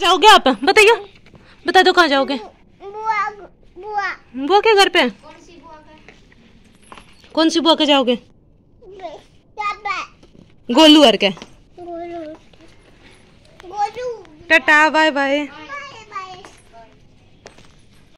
जाओगे आप बताइए बता दो कहाँ जाओगे बुआ बुआ के घर पे कौन सी बुआ के जाओगे गोलू अर के गोलू टाटा बाय बाय